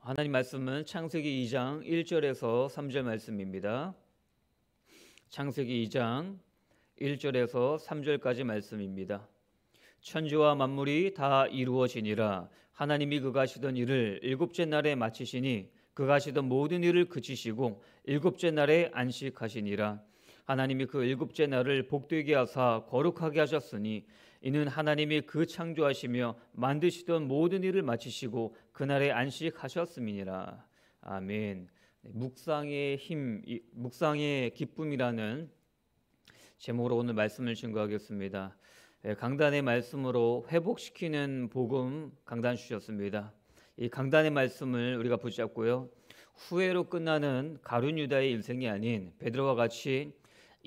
하나님 말씀은 창세기 2장 1절에서 3절 말씀입니다. 창세기 2장 1절에서 3절까지 말씀입니다. 천지와 만물이 다 이루어지니라 하나님이 그가 시던 일을 일곱째 날에 마치시니 그가 시던 모든 일을 그치시고 일곱째 날에 안식하시니라 하나님이 그 일곱째 날을 복되게 하사 거룩하게 하셨으니 이는 하나님이 그 창조하시며 만드시던 모든 일을 마치시고 그날에 안식하셨음이니라. 아멘. 네, 묵상의 힘, 묵상의 기쁨이라는 제목으로 오늘 말씀을 증거하겠습니다. 예, 강단의 말씀으로 회복시키는 복음 강단 주셨습니다. 이 강단의 말씀을 우리가 붙잡고요. 후회로 끝나는 가룟 유다의 인생이 아닌 베드로와 같이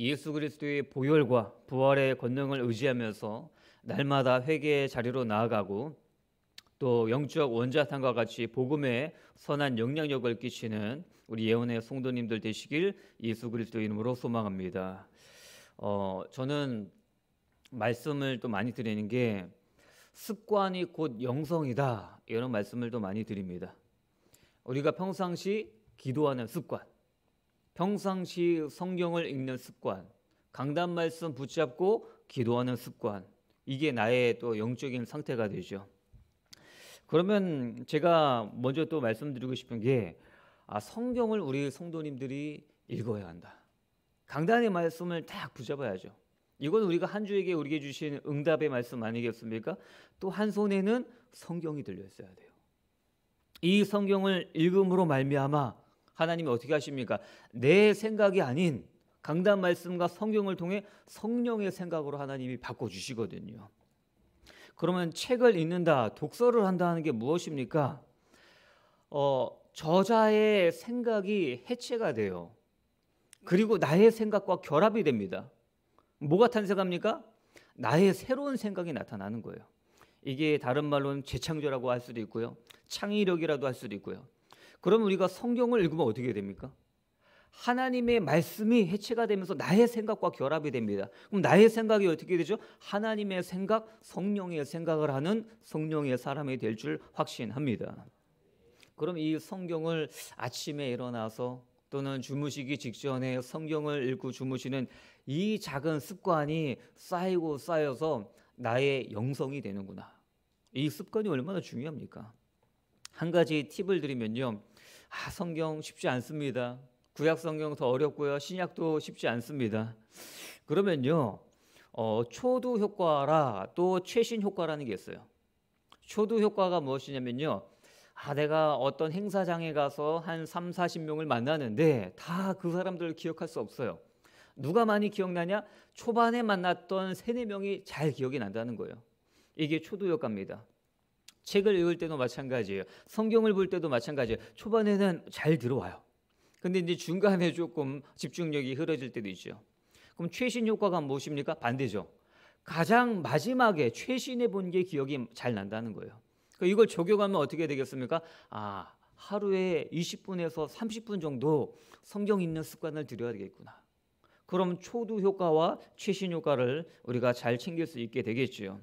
예수 그리스도의 보혈과 부활의 권능을 의지하면서 날마다 회개의 자리로 나아가고 또 영적 원자탄과 같이 복음에 선한 영향력을 끼치는 우리 예언의 성도님들 되시길 예수 그리스도 의 이름으로 소망합니다. 어, 저는 말씀을 또 많이 드리는 게 습관이 곧 영성이다 이런 말씀을 또 많이 드립니다. 우리가 평상시 기도하는 습관, 평상시 성경을 읽는 습관, 강단 말씀 붙잡고 기도하는 습관, 이게 나의 또 영적인 상태가 되죠. 그러면 제가 먼저 또 말씀드리고 싶은 게 아, 성경을 우리 성도님들이 읽어야 한다. 강단의 말씀을 딱 붙잡아야죠. 이건 우리가 한 주에게 우리에게 주신 응답의 말씀 아니겠습니까? 또 한 손에는 성경이 들려 있어야 돼요. 이 성경을 읽음으로 말미암아 하나님이 어떻게 하십니까? 내 생각이 아닌 강단 말씀과 성경을 통해 성령의 생각으로 하나님이 바꿔 주시거든요. 그러면 책을 읽는다, 독서를 한다는 게 무엇입니까? 어, 저자의 생각이 해체가 돼요. 그리고 나의 생각과 결합이 됩니다. 뭐가 탄생합니까? 나의 새로운 생각이 나타나는 거예요. 이게 다른 말로는 재창조라고 할 수도 있고요. 창의력이라도 할 수도 있고요. 그럼 우리가 성경을 읽으면 어떻게 됩니까? 하나님의 말씀이 해체가 되면서 나의 생각과 결합이 됩니다. 그럼 나의 생각이 어떻게 되죠? 하나님의 생각, 성령의 생각을 하는 성령의 사람이 될 줄 확신합니다. 그럼 이 성경을 아침에 일어나서 또는 주무시기 직전에 성경을 읽고 주무시는 이 작은 습관이 쌓이고 쌓여서 나의 영성이 되는구나. 이 습관이 얼마나 중요합니까? 한 가지 팁을 드리면요. 아, 성경 쉽지 않습니다. 구약 성경도 어렵고요. 신약도 쉽지 않습니다. 그러면요. 어, 초두 효과라 또 최신 효과라는 게 있어요. 초두 효과가 무엇이냐면요. 아, 내가 어떤 행사장에 가서 한 3, 40명을 만나는데 다 그 사람들을 기억할 수 없어요. 누가 많이 기억나냐? 초반에 만났던 3, 4명이 잘 기억이 난다는 거예요. 이게 초두 효과입니다. 책을 읽을 때도 마찬가지예요. 성경을 볼 때도 마찬가지예요. 초반에는 잘 들어와요. 근데 이제 중간에 조금 집중력이 흐려질 때도 있죠. 그럼 최신 효과가 무엇입니까? 반대죠. 가장 마지막에 최신에 본 게 기억이 잘 난다는 거예요. 그러니까 이걸 적용하면 어떻게 되겠습니까? 아, 하루에 20분에서 30분 정도 성경 읽는 습관을 들여야 되겠구나. 그럼 초두 효과와 최신 효과를 우리가 잘 챙길 수 있게 되겠지요.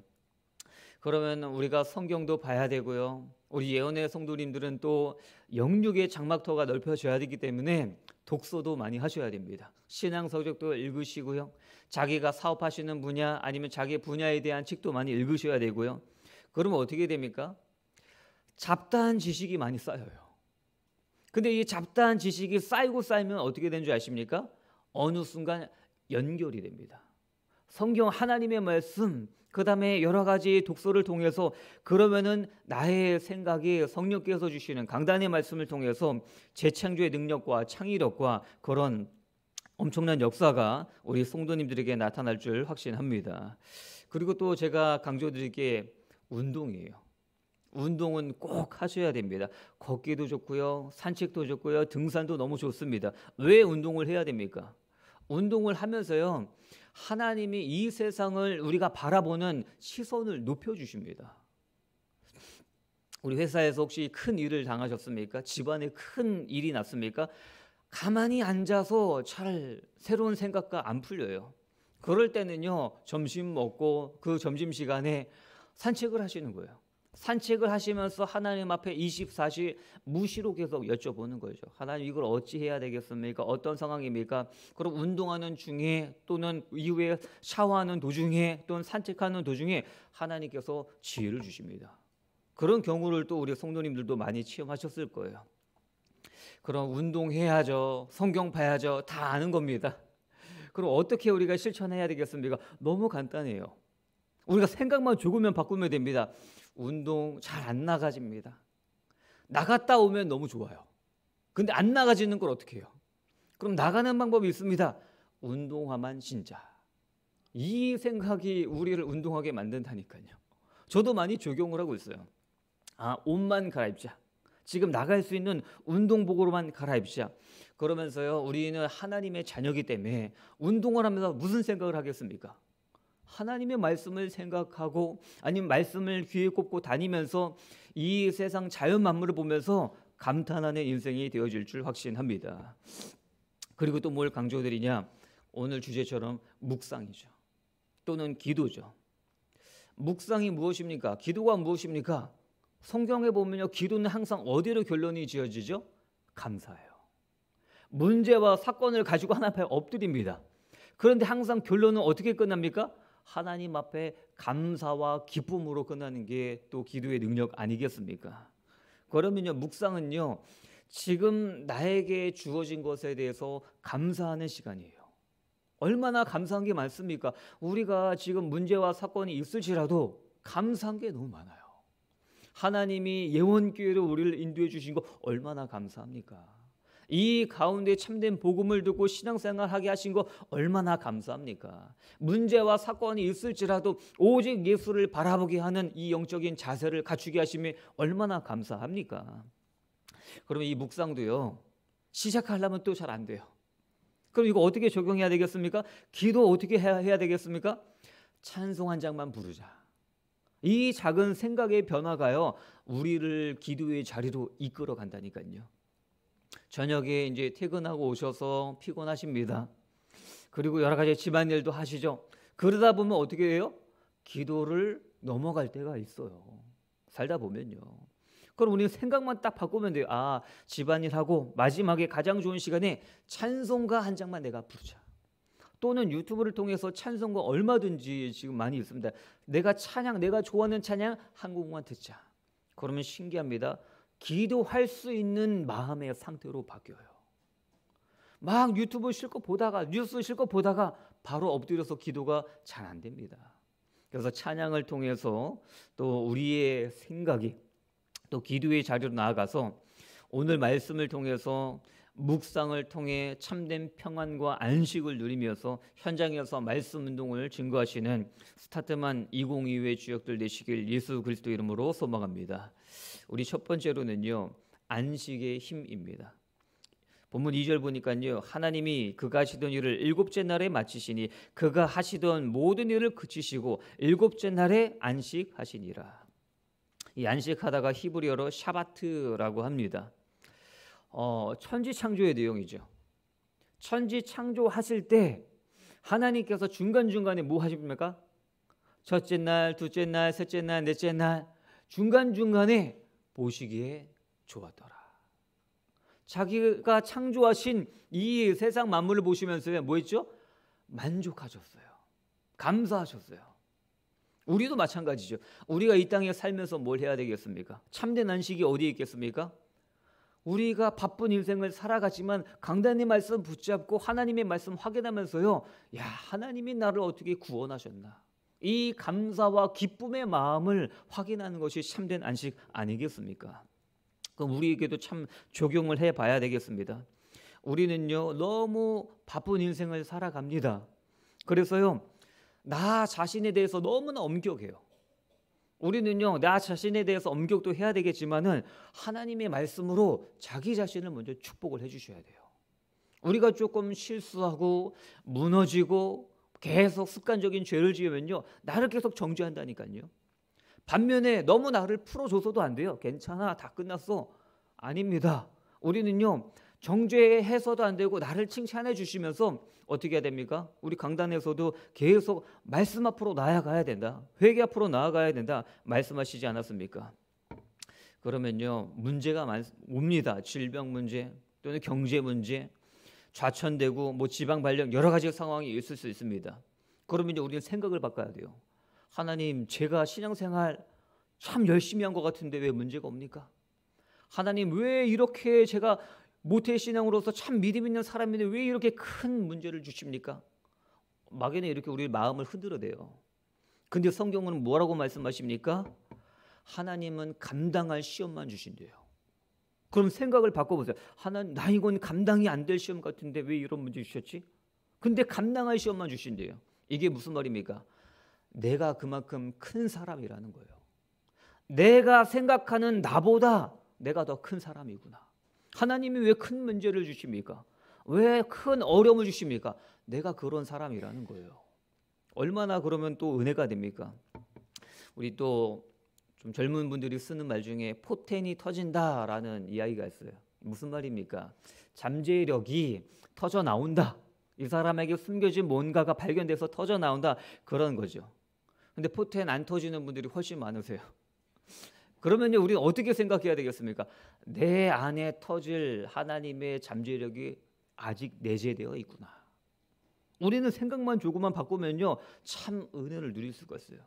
그러면 우리가 성경도 봐야 되고요. 우리 예언의 성도님들은 또 영육의 장막터가 넓혀져야 되기 때문에 독서도 많이 하셔야 됩니다. 신앙 서적도 읽으시고요. 자기가 사업하시는 분야 아니면 자기 분야에 대한 책도 많이 읽으셔야 되고요. 그러면 어떻게 됩니까? 잡다한 지식이 많이 쌓여요. 근데 이 잡다한 지식이 쌓이고 쌓이면 어떻게 되는 줄 아십니까? 어느 순간 연결이 됩니다. 성경 하나님의 말씀 그 다음에 여러 가지 독서를 통해서 그러면은 나의 생각이 성령께서 주시는 강단의 말씀을 통해서 재창조의 능력과 창의력과 그런 엄청난 역사가 우리 성도님들에게 나타날 줄 확신합니다. 그리고 또 제가 강조드릴 게 운동이에요. 운동은 꼭 하셔야 됩니다. 걷기도 좋고요, 산책도 좋고요, 등산도 너무 좋습니다. 왜 운동을 해야 됩니까? 운동을 하면서요, 하나님이 이 세상을 우리가 바라보는 시선을 높여 주십니다. 우리 회사에서 혹시 큰 일을 당하셨습니까? 집안에 큰 일이 났습니까? 가만히 앉아서 잘 새로운 생각과 안 풀려요. 그럴 때는요, 점심 먹고 그 점심 시간에 산책을 하시는 거예요. 산책을 하시면서 하나님 앞에 24시 무시로 계속 여쭤보는 거죠. 하나님 이걸 어찌 해야 되겠습니까? 어떤 상황입니까? 그럼 운동하는 중에 또는 이후에 샤워하는 도중에 또는 산책하는 도중에 하나님께서 지혜를 주십니다. 그런 경우를 또 우리 성도님들도 많이 체험하셨을 거예요. 그럼 운동해야죠. 성경 봐야죠. 다 아는 겁니다. 그럼 어떻게 우리가 실천해야 되겠습니까? 너무 간단해요. 우리가 생각만 조금만 바꾸면 됩니다. 운동 잘 안 나가집니다. 나갔다 오면 너무 좋아요. 근데 안 나가지는 걸 어떻게 해요? 그럼 나가는 방법이 있습니다. 운동화만 신자. 이 생각이 우리를 운동하게 만든다니까요. 저도 많이 적용을 하고 있어요. 아, 옷만 갈아입자. 지금 나갈 수 있는 운동복으로만 갈아입자. 그러면서요, 우리는 하나님의 자녀기 때문에 운동을 하면서 무슨 생각을 하겠습니까? 하나님의 말씀을 생각하고 아니면 말씀을 귀에 꼽고 다니면서 이 세상 자연 만물을 보면서 감탄하는 인생이 되어질 줄 확신합니다. 그리고 또 뭘 강조드리냐? 오늘 주제처럼 묵상이죠. 또는 기도죠. 묵상이 무엇입니까? 기도가 무엇입니까? 성경에 보면요. 기도는 항상 어디로 결론이 지어지죠? 감사예요. 문제와 사건을 가지고 하나 앞에 엎드립니다. 그런데 항상 결론은 어떻게 끝납니까? 하나님 앞에 감사와 기쁨으로 끝나는 게 또 기도의 능력 아니겠습니까? 그러면요, 묵상은요, 지금 나에게 주어진 것에 대해서 감사하는 시간이에요. 얼마나 감사한 게 많습니까? 우리가 지금 문제와 사건이 있을지라도 감사한 게 너무 많아요. 하나님이 예원교회로 우리를 인도해 주신 거 얼마나 감사합니까? 이 가운데 참된 복음을 듣고 신앙생활하게 하신 거 얼마나 감사합니까? 문제와 사건이 있을지라도 오직 예수를 바라보게 하는 이 영적인 자세를 갖추게 하심이 얼마나 감사합니까? 그럼 이 묵상도요. 시작하려면 또 잘 안 돼요. 그럼 이거 어떻게 적용해야 되겠습니까? 기도 어떻게 해야, 해야 되겠습니까? 찬송 한 장만 부르자. 이 작은 생각의 변화가요, 우리를 기도의 자리로 이끌어 간다니까요. 저녁에 이제 퇴근하고 오셔서 피곤하십니다. 그리고 여러 가지 집안일도 하시죠. 그러다 보면 어떻게 해요? 기도를 넘어갈 때가 있어요. 살다 보면요. 그럼 우리는 생각만 딱 바꾸면 돼요. 아, 집안일하고 마지막에 가장 좋은 시간에 찬송가 한 장만 내가 부르자. 또는 유튜브를 통해서 찬송가 얼마든지 지금 많이 있습니다. 내가 찬양, 내가 좋아하는 찬양 한 곡만 듣자. 그러면 신기합니다. 기도할 수 있는 마음의 상태로 바뀌어요. 막 유튜브 실컷 보다가 뉴스 실컷 보다가 바로 엎드려서 기도가 잘 안 됩니다. 그래서 찬양을 통해서 또 우리의 생각이 또 기도의 자리로 나아가서 오늘 말씀을 통해서 묵상을 통해 참된 평안과 안식을 누리면서 현장에서 말씀 운동을 증거하시는 스타트만 2022의 주역들 되시길 예수 그리스도 이름으로 소망합니다. 우리 첫 번째로는요. 안식의 힘입니다. 본문 2절 보니까요. 하나님이 그가 하시던 일을 일곱째 날에 마치시니 그가 하시던 모든 일을 그치시고 일곱째 날에 안식하시니라. 이 안식하다가 히브리어로 샤바트라고 합니다. 어, 천지 창조의 내용이죠. 천지 창조하실 때 하나님께서 중간중간에 뭐 하십니까? 첫째 날, 둘째 날, 셋째 날, 넷째 날 중간중간에 보시기에 좋았더라. 자기가 창조하신 이 세상 만물을 보시면서 뭐 했죠? 만족하셨어요. 감사하셨어요. 우리도 마찬가지죠. 우리가 이 땅에 살면서 뭘 해야 되겠습니까? 참된 안식이 어디에 있겠습니까? 우리가 바쁜 인생을 살아가지만 강단님 말씀 붙잡고 하나님의 말씀 확인하면서요. 야, 하나님이 나를 어떻게 구원하셨나. 이 감사와 기쁨의 마음을 확인하는 것이 참된 안식 아니겠습니까? 그럼 우리에게도 참 적용을 해 봐야 되겠습니다. 우리는요, 너무 바쁜 인생을 살아갑니다. 그래서요, 나 자신에 대해서 너무나 엄격해요. 우리는요 나 자신에 대해서 엄격도 해야 되겠지만은 하나님의 말씀으로 자기 자신을 먼저 축복을 해주셔야 돼요. 우리가 조금 실수하고 무너지고 계속 습관적인 죄를 지으면요 나를 계속 정죄한다니까요. 반면에 너무 나를 풀어줘서도 안 돼요. 괜찮아 다 끝났어. 아닙니다. 우리는요 정죄해서도 안 되고 나를 칭찬해 주시면서 어떻게 해야 됩니까? 우리 강단에서도 계속 말씀 앞으로 나아가야 된다. 회개 앞으로 나아가야 된다. 말씀하시지 않았습니까? 그러면요 문제가 많, 옵니다. 질병 문제 또는 경제 문제, 좌천되고 뭐 지방 발령 여러 가지 상황이 있을 수 있습니다. 그러면 이제 우리는 생각을 바꿔야 돼요. 하나님, 제가 신앙생활 참 열심히 한 것 같은데 왜 문제가 옵니까? 하나님, 왜 이렇게 제가 모태신앙으로서 참 믿음 있는 사람인데 왜 이렇게 큰 문제를 주십니까? 막연히 이렇게 우리 마음을 흔들어대요. 근데 성경은 뭐라고 말씀하십니까? 하나님은 감당할 시험만 주신대요. 그럼 생각을 바꿔보세요. 하나님, 나 이건 감당이 안 될 시험 같은데 왜 이런 문제 주셨지? 근데 감당할 시험만 주신대요. 이게 무슨 말입니까? 내가 그만큼 큰 사람이라는 거예요. 내가 생각하는 나보다 내가 더 큰 사람이구나. 하나님이 왜 큰 문제를 주십니까? 왜 큰 어려움을 주십니까? 내가 그런 사람이라는 거예요. 얼마나 그러면 또 은혜가 됩니까? 우리 또 좀 젊은 분들이 쓰는 말 중에 포텐이 터진다라는 이야기가 있어요. 무슨 말입니까? 잠재력이 터져 나온다. 이 사람에게 숨겨진 뭔가가 발견돼서 터져 나온다. 그런 거죠. 근데 포텐 안 터지는 분들이 훨씬 많으세요. 그러면요, 우리는 어떻게 생각해야 되겠습니까? 내 안에 터질 하나님의 잠재력이 아직 내재되어 있구나. 우리는 생각만 조금만 바꾸면요, 참 은혜를 누릴 수가 있어요.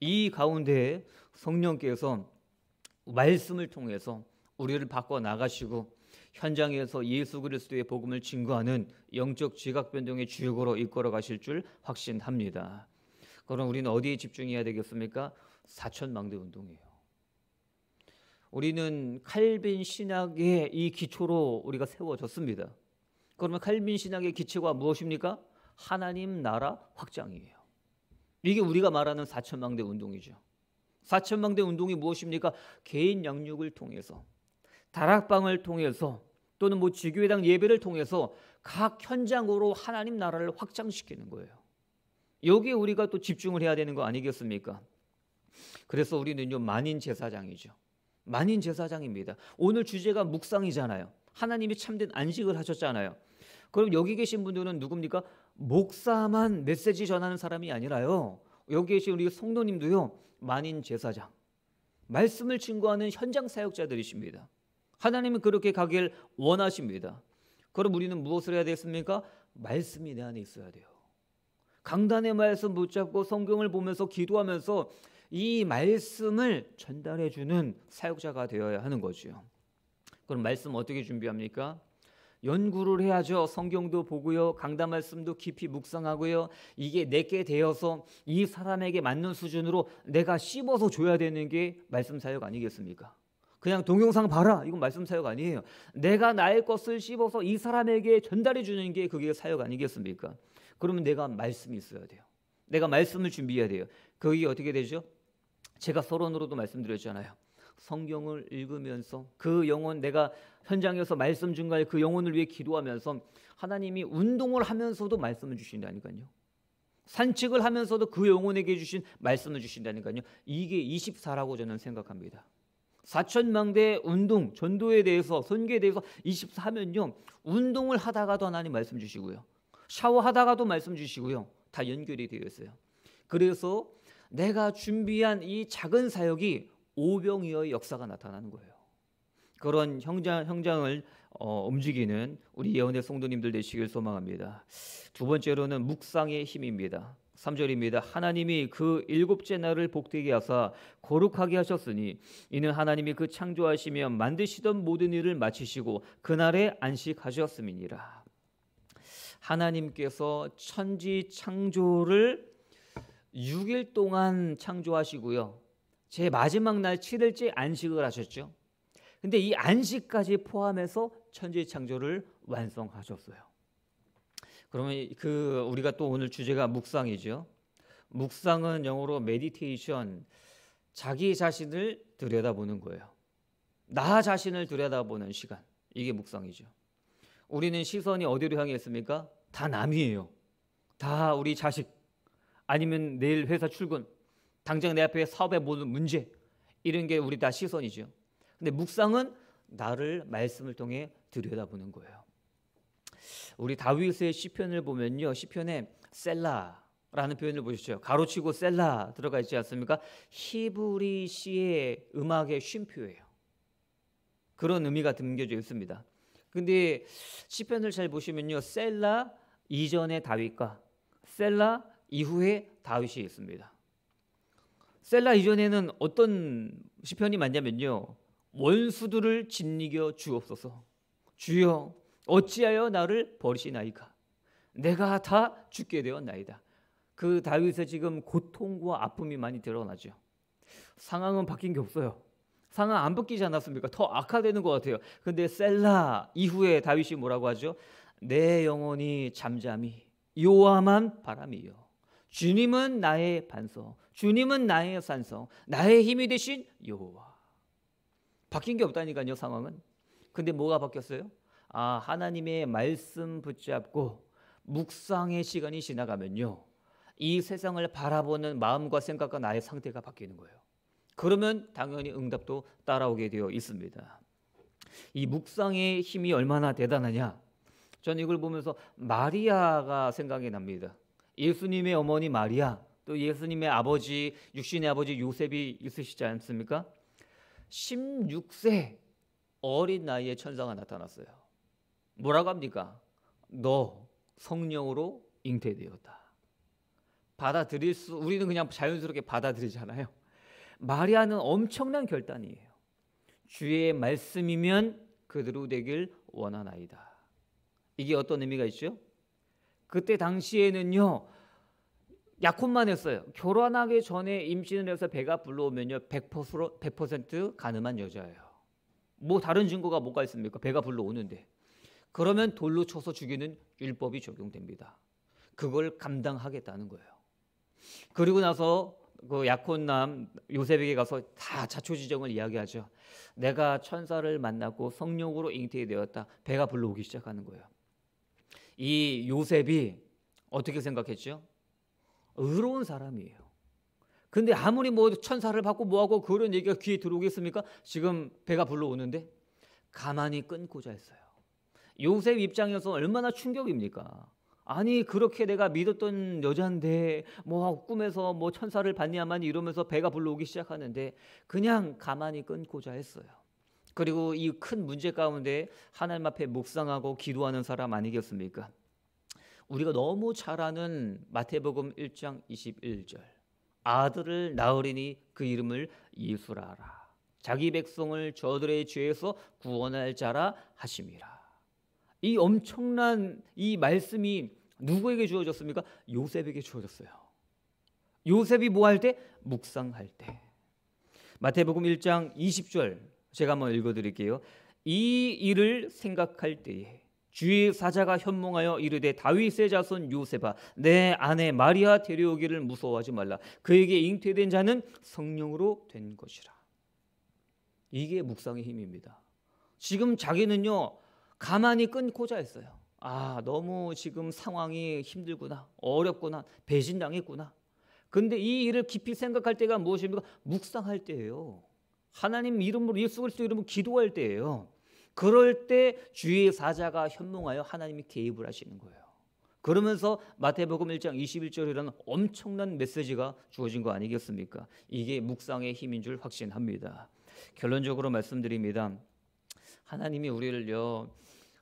이 가운데 성령께서 말씀을 통해서 우리를 바꿔 나가시고 현장에서 예수 그리스도의 복음을 증거하는 영적 지각 변동의 주역으로 이끌어 가실 줄 확신합니다. 그럼 우리는 어디에 집중해야 되겠습니까? 사천망대 운동이에요. 우리는 칼빈 신학의 이 기초로 우리가 세워졌습니다. 그러면 칼빈 신학의 기초가 무엇입니까? 하나님 나라 확장이에요. 이게 우리가 말하는 사천망대 운동이죠. 사천망대 운동이 무엇입니까? 개인 양육을 통해서 다락방을 통해서 또는 뭐 지교회당 예배를 통해서 각 현장으로 하나님 나라를 확장시키는 거예요. 여기에 우리가 또 집중을 해야 되는 거 아니겠습니까? 그래서 우리는 요 만인 제사장이죠. 만인 제사장입니다. 오늘 주제가 묵상이잖아요. 하나님이 참된 안식을 하셨잖아요. 그럼 여기 계신 분들은 누굽니까? 목사만 메시지 전하는 사람이 아니라요. 여기 계신 우리 성도님도요. 만인 제사장. 말씀을 증거하는 현장 사역자들이십니다. 하나님은 그렇게 가길 원하십니다. 그럼 우리는 무엇을 해야 되겠습니까? 말씀이 내 안에 있어야 돼요. 강단의 말씀 붙잡고 성경을 보면서 기도하면서 이 말씀을 전달해 주는 사역자가 되어야 하는 거지요. 그럼 말씀 어떻게 준비합니까? 연구를 해야죠. 성경도 보고요. 강단 말씀도 깊이 묵상하고요. 이게 내게 되어서 이 사람에게 맞는 수준으로 내가 씹어서 줘야 되는 게 말씀 사역 아니겠습니까? 그냥 동영상 봐라. 이건 말씀 사역 아니에요. 내가 나의 것을 씹어서 이 사람에게 전달해 주는 게 그게 사역 아니겠습니까? 그러면 내가 말씀이 있어야 돼요. 내가 말씀을 준비해야 돼요. 그게 어떻게 되죠? 제가 서론으로도 말씀드렸잖아요. 성경을 읽으면서 그 영혼 내가 현장에서 말씀 중간에 그 영혼을 위해 기도하면서 하나님이 운동을 하면서도 말씀을 주신다니까요. 산책을 하면서도 그 영혼에게 주신 말씀을 주신다니까요. 이게 24라고 저는 생각합니다. 사천망대 운동, 전도에 대해서, 선교에 대해서 24면요. 운동을 하다가도 하나님 말씀 주시고요. 샤워하다가도 말씀 주시고요. 다 연결이 되어 있어요. 그래서 내가 준비한 이 작은 사역이 오병이어의 역사가 나타나는 거예요. 그런 형장, 형장을 어, 움직이는 우리 예언의 성도님들 되시길 소망합니다. 두 번째로는 묵상의 힘입니다. 3절입니다. 하나님이 그 일곱째 날을 복되게 하사 거룩하게 하셨으니 이는 하나님이 그 창조하시며 만드시던 모든 일을 마치시고 그날에 안식하셨음이니라. 하나님께서 천지 창조를 6일 동안 창조하시고요. 제 마지막 날 7일째 안식을 하셨죠. 근데 이 안식까지 포함해서 천지 창조를 완성하셨어요. 그러면 그 우리가 또 오늘 주제가 묵상이죠. 묵상은 영어로 메디테이션 자기 자신을 들여다보는 거예요. 나 자신을 들여다보는 시간. 이게 묵상이죠. 우리는 시선이 어디로 향해 있습니까? 다 남이에요. 다 우리 자식, 아니면 내일 회사 출근, 당장 내 앞에 사업의 모든 문제 이런 게 우리 다 시선이죠. 근데 묵상은 나를 말씀을 통해 들여다보는 거예요. 우리 다윗의 시편을 보면요. 시편에 셀라라는 표현을 보셨죠. 가로치고 셀라 들어가 있지 않습니까? 히브리 시의 음악의 쉼표예요. 그런 의미가 담겨져 있습니다. 근데 시편을 잘 보시면요. 셀라 이전의 다윗과 셀라 이후에 다윗이 있습니다. 셀라 이전에는 어떤 시편이 많냐면요. 원수들을 짓이겨 주옵소서. 주여 어찌하여 나를 버리시나이까. 내가 다 죽게 되었나이다. 그 다윗의 지금 고통과 아픔이 많이 드러나죠. 상황은 바뀐 게 없어요. 상황 안 바뀌지 않았습니까? 더 악화되는 것 같아요. 근데 셀라 이후에 다윗이 뭐라고 하죠? 내 영혼이 잠잠히 요함한 바람이요. 주님은 나의 반성 주님은 나의 산성, 나의 힘이 되신 여호와. 바뀐 게 없다니까요, 상황은. 근데 뭐가 바뀌었어요? 아, 하나님의 말씀 붙잡고 묵상의 시간이 지나가면요. 이 세상을 바라보는 마음과 생각과 나의 상태가 바뀌는 거예요. 그러면 당연히 응답도 따라오게 되어 있습니다. 이 묵상의 힘이 얼마나 대단하냐? 저는 이걸 보면서 마리아가 생각이 납니다. 예수님의 어머니 마리아, 또 예수님의 아버지, 육신의 아버지 요셉이 있으시지 않습니까? 16세 어린 나이에 천사가 나타났어요. 뭐라고 합니까? 너 성령으로 잉태되었다. 받아들일 수 우리는 그냥 자연스럽게 받아들이잖아요. 마리아는 엄청난 결단이에요. 주의 말씀이면 그대로 되길 원하나이다. 이게 어떤 의미가 있죠? 그때 당시에는요. 약혼만 했어요. 결혼하기 전에 임신을 해서 배가 불러오면요. 100%, 100% 가늠한 여자예요. 뭐 다른 증거가 뭐가 있습니까? 배가 불러오는데. 그러면 돌로 쳐서 죽이는 율법이 적용됩니다. 그걸 감당하겠다는 거예요. 그리고 나서 그 약혼남 요셉에게 가서 다 자초지정을 이야기하죠. 내가 천사를 만나고 성령으로 잉태되었다. 배가 불러오기 시작하는 거예요. 이 요셉이 어떻게 생각했죠? 의로운 사람이에요. 근데 아무리 뭐 천사를 받고 뭐하고 그런 얘기가 귀에 들어오겠습니까? 지금 배가 불러오는데 가만히 끊고자 했어요. 요셉 입장에서 얼마나 충격입니까? 아니 그렇게 내가 믿었던 여잔데 뭐 꿈에서 뭐 천사를 봤냐만 이러면서 배가 불러오기 시작하는데 그냥 가만히 끊고자 했어요. 그리고 이 큰 문제 가운데 하나님 앞에 묵상하고 기도하는 사람 아니겠습니까? 우리가 너무 잘 아는 마태복음 1장 21절. 아들을 낳으리니 그 이름을 예수라라. 자기 백성을 저들의 죄에서 구원할 자라 하심이라. 이 엄청난 이 말씀이 누구에게 주어졌습니까? 요셉에게 주어졌어요. 요셉이 뭐 할 때? 묵상할 때. 마태복음 1장 20절 제가 한번 읽어드릴게요. 이 일을 생각할 때에 주의 사자가 현몽하여 이르되 다윗의 자손 요세바 내 아내 마리아 데려오기를 무서워하지 말라 그에게 잉태된 자는 성령으로 된 것이라 이게 묵상의 힘입니다 지금 자기는요 가만히 끊고자 했어요 아 너무 지금 상황이 힘들구나 어렵구나 배신당했구나 근데 이 일을 깊이 생각할 때가 무엇입니까 묵상할 때예요 하나님 이름으로 예수 그리스도 이름으로 기도할 때예요. 그럴 때 주의 사자가 현몽하여 하나님이 개입을 하시는 거예요. 그러면서 마태복음 1장 21절이라는 엄청난 메시지가 주어진 거 아니겠습니까? 이게 묵상의 힘인 줄 확신합니다. 결론적으로 말씀드립니다. 하나님이 우리를요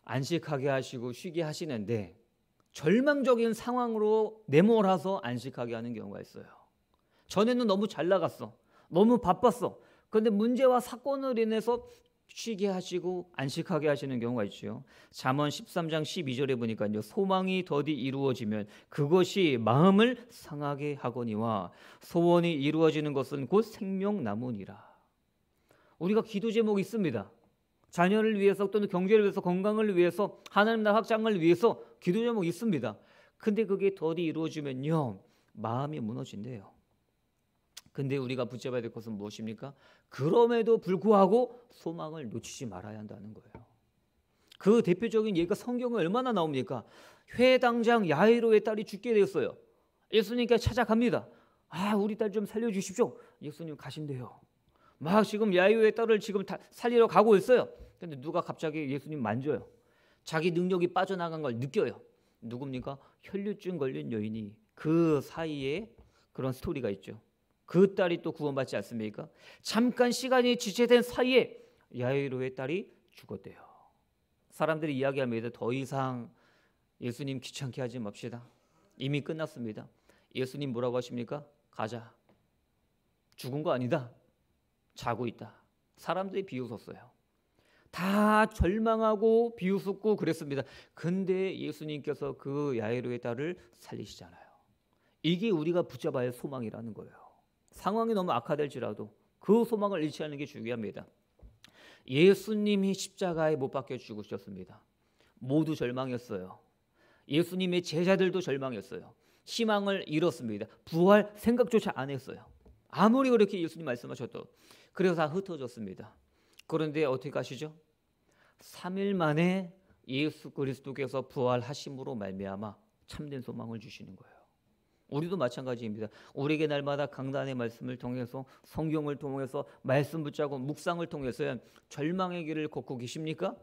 안식하게 하시고 쉬게 하시는데 절망적인 상황으로 내몰아서 안식하게 하는 경우가 있어요. 전에는 너무 잘 나갔어. 너무 바빴어. 그런데 문제와 사건으로 인해서 쉬게 하시고 안식하게 하시는 경우가 있죠요 잠언 13장 12절에 보니까요. 소망이 더디 이루어지면 그것이 마음을 상하게 하거니와 소원이 이루어지는 것은 곧 생명나무니라. 우리가 기도 제목이 있습니다. 자녀를 위해서 또는 경제를 위해서 건강을 위해서 하나님 나라 확장을 위해서 기도 제목이 있습니다. 근데 그게 더디 이루어지면요. 마음이 무너진대요. 근데 우리가 붙잡아야 될 것은 무엇입니까? 그럼에도 불구하고 소망을 놓치지 말아야 한다는 거예요. 그 대표적인 예가 성경에 얼마나 나옵니까? 회당장 야이로의 딸이 죽게 되었어요. 예수님께 찾아갑니다. 아, 우리 딸 좀 살려주십시오. 예수님 가신대요. 막 지금 야이로의 딸을 지금 살리러 가고 있어요. 근데 누가 갑자기 예수님 만져요. 자기 능력이 빠져나간 걸 느껴요. 누굽니까? 혈류증 걸린 여인이 그 사이에 그런 스토리가 있죠. 그 딸이 또 구원받지 않습니까? 잠깐 시간이 지체된 사이에 야이로의 딸이 죽었대요. 사람들이 이야기합니다. 더 이상 예수님 귀찮게 하지 맙시다. 이미 끝났습니다. 예수님 뭐라고 하십니까? 가자. 죽은 거 아니다. 자고 있다. 사람들이 비웃었어요. 다 절망하고 비웃었고 그랬습니다. 근데 예수님께서 그 야이로의 딸을 살리시잖아요. 이게 우리가 붙잡아야 할 소망이라는 거예요. 상황이 너무 악화될지라도 그 소망을 잃지 않는 게 중요합니다. 예수님이 십자가에 못 박혀 죽으셨습니다. 모두 절망했어요. 예수님의 제자들도 절망했어요. 희망을 잃었습니다. 부활 생각조차 안 했어요. 아무리 그렇게 예수님 말씀하셔도 그래서 다 흩어졌습니다. 그런데 어떻게 가시죠? 3일 만에 예수 그리스도께서 부활하심으로 말미암아 참된 소망을 주시는 거예요. 우리도 마찬가지입니다. 우리에게 날마다 강단의 말씀을 통해서 성경을 통해서 말씀 붙잡고 묵상을 통해서 절망의 길을 걷고 계십니까?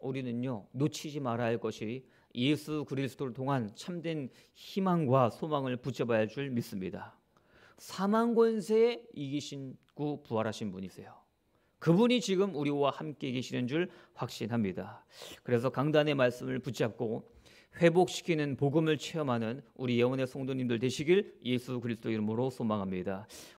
우리는요 놓치지 말아야 할 것이 예수 그리스도를 통한 참된 희망과 소망을 붙잡아야 할 줄 믿습니다. 사망 권세에 이기신 구 부활하신 분이세요. 그분이 지금 우리와 함께 계시는 줄 확신합니다. 그래서 강단의 말씀을 붙잡고 회복시키는 복음을 체험하는 우리 영혼의 성도님들 되시길 예수 그리스도 이름으로 소망합니다.